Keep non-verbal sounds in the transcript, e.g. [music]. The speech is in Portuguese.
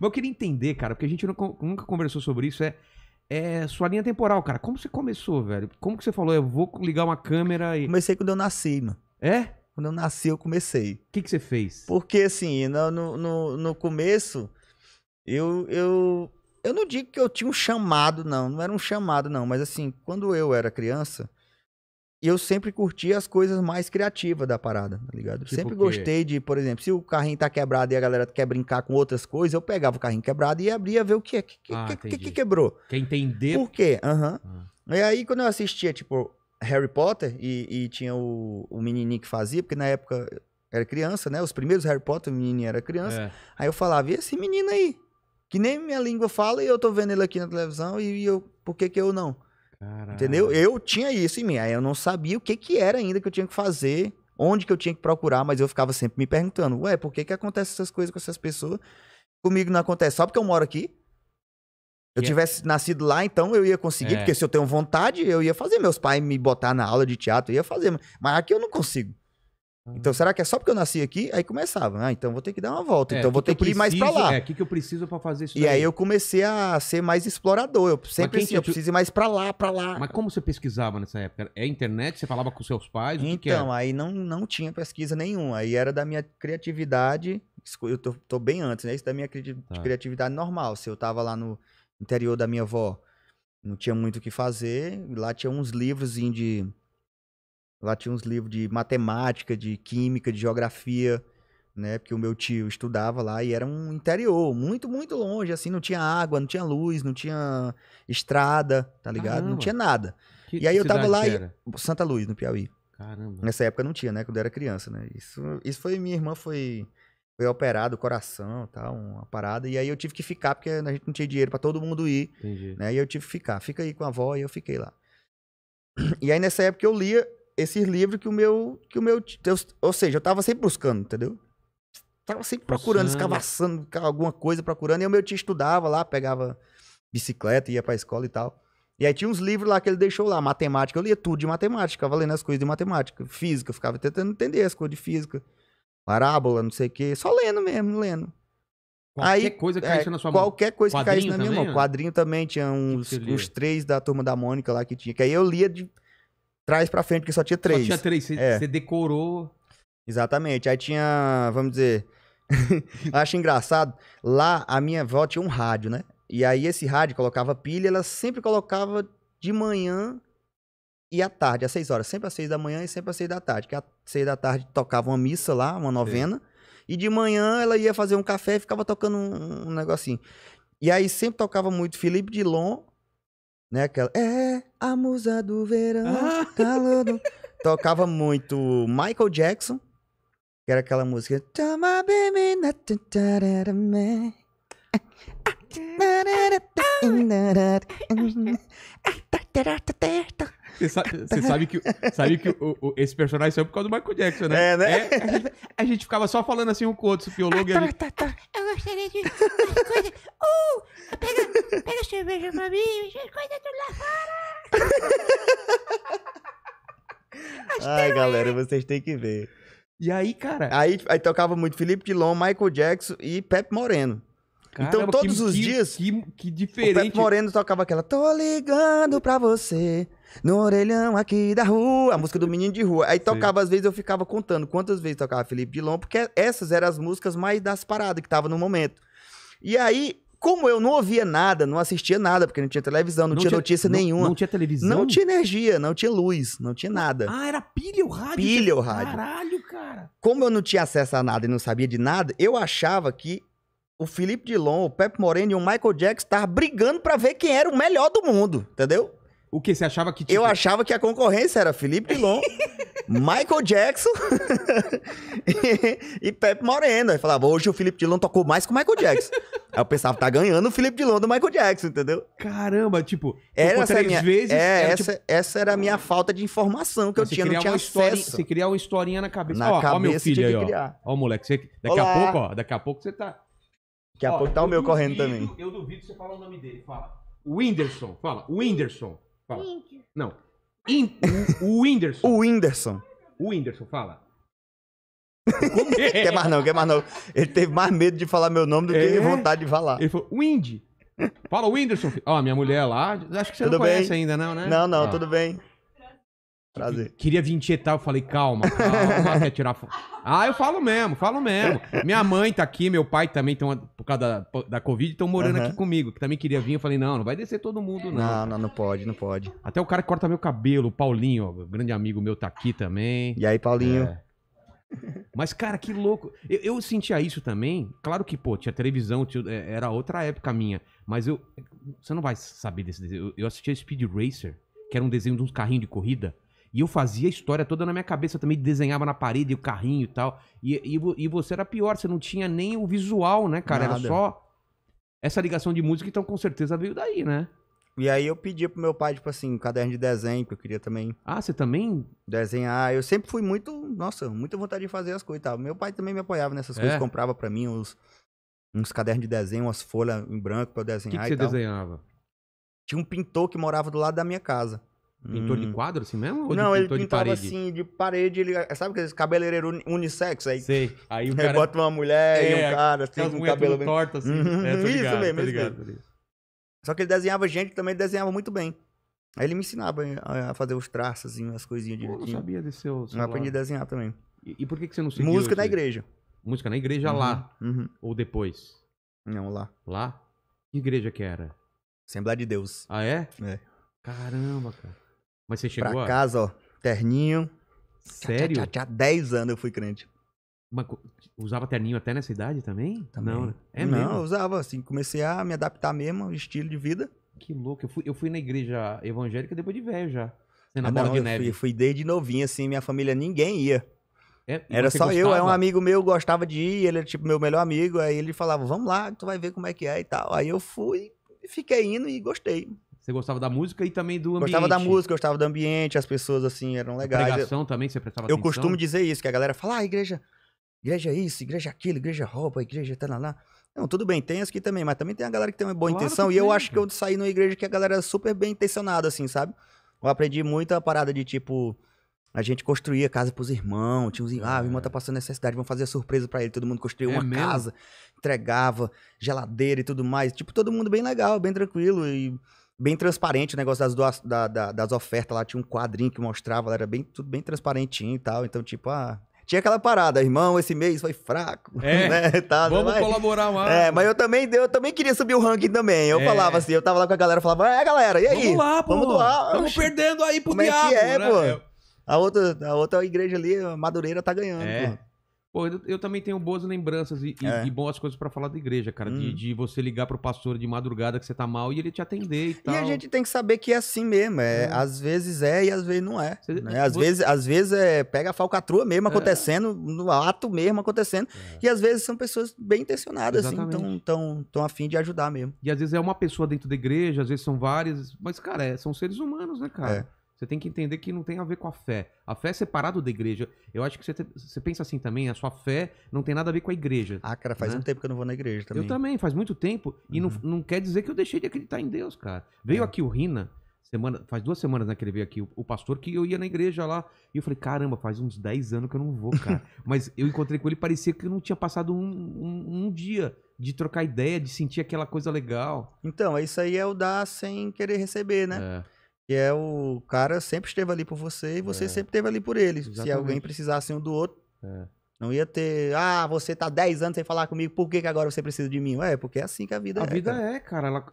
Mas eu queria entender, cara, porque a gente nunca, nunca conversou sobre isso, é, é sua linha temporal, cara. Como você começou, velho? Como que você falou, eu vou ligar uma câmera e... Comecei quando eu nasci, mano. É? Quando eu nasci, eu comecei. O que, que você fez? Porque, assim, no, no, no começo, eu, eu eu não digo que eu tinha um chamado, não. Não era um chamado, não. Mas assim, quando eu era criança, e eu sempre curti as coisas mais criativas da parada, tá ligado? Tipo sempre gostei de, por exemplo, se o carrinho tá quebrado e a galera quer brincar com outras coisas, eu pegava o carrinho quebrado e abria ver o que é, que, ah, que, que, que, quebrou. Quer entender? Por quê? Aham. Uhum. Ah. E aí, quando eu assistia, tipo, Harry Potter e, e tinha o, o menininho que fazia, porque na época era criança, né? Os primeiros Harry Potter, o menininho era criança. É. Aí eu falava, e esse menino aí? Que nem minha língua fala e eu tô vendo ele aqui na televisão e, e eu, por que que eu não? Entendeu? Eu tinha isso em mim. Aí eu não sabia o que, que era ainda que eu tinha que fazer, onde que eu tinha que procurar, mas eu ficava sempre me perguntando: ué, por que, que acontecem essas coisas com essas pessoas? Comigo não acontece. Só porque eu moro aqui? Eu é tivesse nascido lá, então eu ia conseguir, é. porque se eu tenho vontade, eu ia fazer. Meus pais me botar na aula de teatro, eu ia fazer. Mas aqui eu não consigo. Então, ah. será que é só porque eu nasci aqui? Aí começava, né? ah, então vou ter que dar uma volta, é, então vou ter que, que ir mais pra lá. É, o que, que eu preciso pra fazer isso E daí? aí eu comecei a ser mais explorador, eu sempre assim, te... eu preciso ir mais pra lá, pra lá. Mas como você pesquisava nessa época? É internet? Você falava com seus pais? O então, que que então, aí não, não tinha pesquisa nenhuma, aí era da minha criatividade, eu tô, tô bem antes, né? Isso da minha cri... tá. criatividade normal, se eu tava lá no interior da minha avó, não tinha muito o que fazer, lá tinha uns livros de Lá tinha uns livros de matemática, de química, de geografia, né? Porque o meu tio estudava lá e era um interior, muito, muito longe, assim, não tinha água, não tinha luz, não tinha estrada, tá ligado? Caramba. Não tinha nada. Que e aí eu tava lá em Santa Luz, no Piauí. Caramba. Nessa época não tinha, né? Quando eu era criança, né? Isso, isso foi, minha irmã foi, foi operada, o coração tal, uma parada. E aí eu tive que ficar, porque a gente não tinha dinheiro para todo mundo ir. Entendi. Né? E eu tive que ficar. Fica aí com a avó e eu fiquei lá. [clears throat] E aí nessa época eu lia esses livros que o meu. Que o meu ou seja, eu tava sempre buscando, entendeu? Tava sempre procurando, escavaçando alguma coisa, procurando. E o meu tio estudava lá, pegava bicicleta, ia pra escola e tal. E aí tinha uns livros lá que ele deixou lá, matemática. Eu lia tudo de matemática, ficava lendo as coisas de matemática. Física, ficava tentando entender as coisas de física. Parábola, não sei o quê. Só lendo mesmo, lendo. Qualquer aí, coisa que é, caísse é, na sua Qualquer coisa que caísse na minha também, mão. É? Né? Quadrinho também, tinha uns, uns três da turma da Mônica lá que tinha. Que aí eu lia de Traz pra frente, porque só tinha três. Só tinha três, você é. decorou. Exatamente. Aí tinha, vamos dizer. [laughs] acho engraçado. Lá a minha avó tinha um rádio, né? E aí esse rádio colocava pilha, ela sempre colocava de manhã e à tarde, às seis horas. Sempre às seis da manhã e sempre às seis da tarde. Que às seis da tarde tocava uma missa lá, uma novena. E de manhã ela ia fazer um café e ficava tocando um, um negocinho. E aí sempre tocava muito Felipe Dilon né? Aquela. É a musa do verão. Ah. Calor do... Tocava muito Michael Jackson, que era aquela música. Toma, baby, você sabe, sabe que, sabe que o, o, esse personagem saiu por causa do Michael Jackson, né? É, né? É, a, gente, a, gente, ficava só falando assim um com o outro, o ah, tá, gente... Tá, tá, tá. Eu gostaria de mais coisa. Uh! Pega, pega cerveja pra mim, coisa tudo lá fora! Ai, galera, vocês têm que ver. E aí, cara? Aí, aí tocava muito Felipe Dilon, Michael Jackson e Pepe Moreno. Então, Caramba, então todos que, os que, dias. Que, que diferente. O Pepe Moreno tocava aquela. Tô ligando pra você. No orelhão aqui da rua, a música do menino de rua. Aí tocava, Sim. às vezes eu ficava contando quantas vezes tocava Felipe Dilon, porque essas eram as músicas mais das paradas que tava no momento. E aí, como eu não ouvia nada, não assistia nada, porque não tinha televisão, não, não tinha, tinha, notícia não, nenhuma. Não tinha televisão? Não tinha energia, não tinha luz, não tinha nada. Ah, era pilha o rádio? Pilha o rádio. Caralho, cara. Como eu não tinha acesso a nada e não sabia de nada, eu achava que o Felipe Dilon, o Pepe Moreno e o Michael Jackson estavam brigando para ver quem era o melhor do mundo, entendeu? O que? Você achava que. tinha? Eu tipo, achava que a concorrência era Felipe Dilon, [laughs] Michael Jackson e, [laughs] e Pepe Moreno. Aí falava, hoje o Felipe Dilon tocou mais que o Michael Jackson. Aí eu pensava, tá ganhando o Felipe Dilon do Michael Jackson, entendeu? Caramba, tipo, era essa três minha, vezes. É, era essa, tipo... essa era a minha falta de informação que eu tinha, não tinha acesso. Você criar uma historinha na cabeça. Na ó, cabeça ó, meu filho aí, ó. Ó, moleque, você... daqui Olá. a pouco, ó, daqui a pouco você tá. Daqui a Ó, pouco tá o meu correndo também. Eu duvido você falar o nome dele. Fala. Whindersson. Fala. Whindersson. Fala. Não. In- o, Whindersson. O Whindersson. O Whindersson, fala. [laughs] Quer mais não, quer mais não. Ele teve mais medo de falar meu nome do que É? vontade de falar. Ele falou, Wind. Fala o Whindersson. filho. Ó, minha mulher lá, acho que você Tudo não bem? conhece ainda, não, né? Não, não, tudo bem. Prazer. Queria vir tietar, eu falei, calma, calma, quer tirar foto. Ah, eu falo mesmo, falo mesmo. Minha mãe tá aqui, meu pai também, tão, por causa da, da Covid, estão morando uhum. aqui comigo, que também queria vir. Eu falei, não, não vai descer todo mundo, não. Não, não, não pode, não pode. Até o cara que corta meu cabelo, o Paulinho, ó, grande amigo meu, tá aqui também. E aí, Paulinho? É. Mas, cara, que louco. Eu, eu, sentia isso também. Claro que, pô, tinha televisão, tinha, é, era outra época minha. Mas eu. Você não vai saber desse desenho. Eu, eu assistia Speed Racer, que era um desenho de uns carrinhos de corrida. E eu fazia a história toda na minha cabeça, também desenhava na parede, o carrinho e tal. E, e, e você era pior, você não tinha nem o visual, né, cara? Nada. Era só essa ligação de música, então com certeza veio daí, né? E aí eu pedi pro meu pai, tipo assim, um caderno de desenho, que eu queria também. Ah, você também? Desenhar. Eu sempre fui muito, nossa, muita vontade de fazer as coisas e tal. Meu pai também me apoiava nessas é. coisas, comprava para mim uns, uns cadernos de desenho, umas folhas em branco para eu desenhar. O que, que você tal. desenhava? Tinha um pintor que morava do lado da minha casa. Pintor de hum. quadro assim mesmo? não, ele pintava de assim de parede. Ele, sabe aqueles cabeleireiro unissex aí? Sei. Aí o [laughs] cara... bota uma mulher é, e um cara, assim, um cabelo bem... torto assim. Uhum. É, ligado, isso mesmo, isso ligado, mesmo. Só que ele desenhava gente também, desenhava muito bem. Aí ele me ensinava a fazer os traços, as coisinhas direitinho. Eu não sabia de seu. Eu aprendi a desenhar também. E, e, por que, que você não seguiu? Música na igreja. Música na igreja uhum. lá? Uhum. Ou depois? Não, lá. Lá? Que igreja que era? Assembleia de Deus. Ah, é? É. Caramba, cara. Mas você chegou pra a... casa, ó, terninho. Sério? Tchá, tchá, tchá, 10 anos eu fui crente. Mas usava terninho até nessa idade também? também. Não, né? é Não, mesmo? usava, assim, comecei a me adaptar mesmo ao estilo de vida. Que louco, eu fui, eu fui na igreja evangélica depois de velho já. Na ah, não, de eu neve. Fui, fui desde novinho, assim, minha família, ninguém ia. É, era só gostava? eu, é um amigo meu, gostava de ir, ele era tipo meu melhor amigo, aí ele falava, vamos lá, tu vai ver como é que é e tal. Aí eu fui, fiquei indo e gostei. Você gostava da música e também do ambiente. Gostava da música, gostava do ambiente, as pessoas, assim, eram legais. A pregação eu, também, você prestava eu atenção? Eu costumo dizer isso, que a galera fala, ah, igreja, igreja é isso, igreja é aquilo, igreja é roupa, igreja tá lá, lá. Não, tudo bem, tem as que também, mas também tem a galera que tem uma boa claro intenção. E tem, eu cara. acho que eu saí numa igreja que a galera é super bem intencionada, assim, sabe? Eu aprendi muito a parada de, tipo, a gente construía casa pros irmãos. Tinha uns, ah, o irmão tá passando necessidade, vamos fazer a surpresa para ele. Todo mundo construía é uma mesmo? casa, entregava, geladeira e tudo mais. Tipo, todo mundo bem legal, bem tranquilo e bem transparente o negócio das, da, da, das ofertas lá. Tinha um quadrinho que mostrava, era bem, tudo bem transparentinho e tal. Então, tipo, ah, tinha aquela parada, irmão, esse mês foi fraco, [laughs] é, né? Tá, vamos mas, colaborar mais. É, mas eu também, eu também queria subir o ranking também. Eu é. falava assim, eu tava lá com a galera, falava, é galera, e aí? Vamos lá, pô. Vamos doar. Estamos perdendo aí pro Como diabo, é que é, né? pô? É. A outra, a outra igreja ali, a Madureira, tá ganhando, é. pô. Pô, eu, eu, também tenho boas lembranças e, é. e, e boas coisas para falar da igreja, cara. Hum. De, de, você ligar pro pastor de madrugada que você tá mal e ele te atender e tal. E a gente tem que saber que é assim mesmo. É, é, Às vezes é e às vezes não é. Cê, né? É, às, você... vezes, às vezes é, pega a falcatrua mesmo é. acontecendo, no ato mesmo acontecendo. E às vezes são pessoas bem intencionadas, assim, Exatamente. assim, tão, tão, tão afim de ajudar mesmo. E às vezes é uma pessoa dentro da igreja, às vezes são várias. Mas, cara, são seres humanos, né, cara? É. Você tem que entender que não tem a ver com a fé. A fé é separado da igreja. Eu acho que você, te, você pensa assim também, a sua fé não tem nada a ver com a igreja. Ah, cara, faz né? um tempo que eu não vou na igreja também. Eu também, faz muito tempo. Uhum. E não, uhum. não quer dizer que eu deixei de acreditar em Deus, cara. Veio é. aqui o Rina, semana, faz duas semanas né, que ele veio aqui, o, o, pastor, que eu ia na igreja lá. E eu falei, caramba, faz uns 10 anos que eu não vou, cara. [laughs] Mas eu encontrei com ele, parecia que eu não tinha passado um, um, um dia de trocar ideia, de sentir aquela coisa legal. Então, isso aí é o dar sem querer receber, né? É. Que é o cara sempre esteve ali por você e você é. sempre esteve ali por ele. Exatamente. Se alguém precisasse um do outro. É. Não ia ter, ah, você tá 10 anos sem falar comigo, por que, que agora você precisa de mim? É, porque é assim que a vida a é. A vida cara. é, cara. Ela,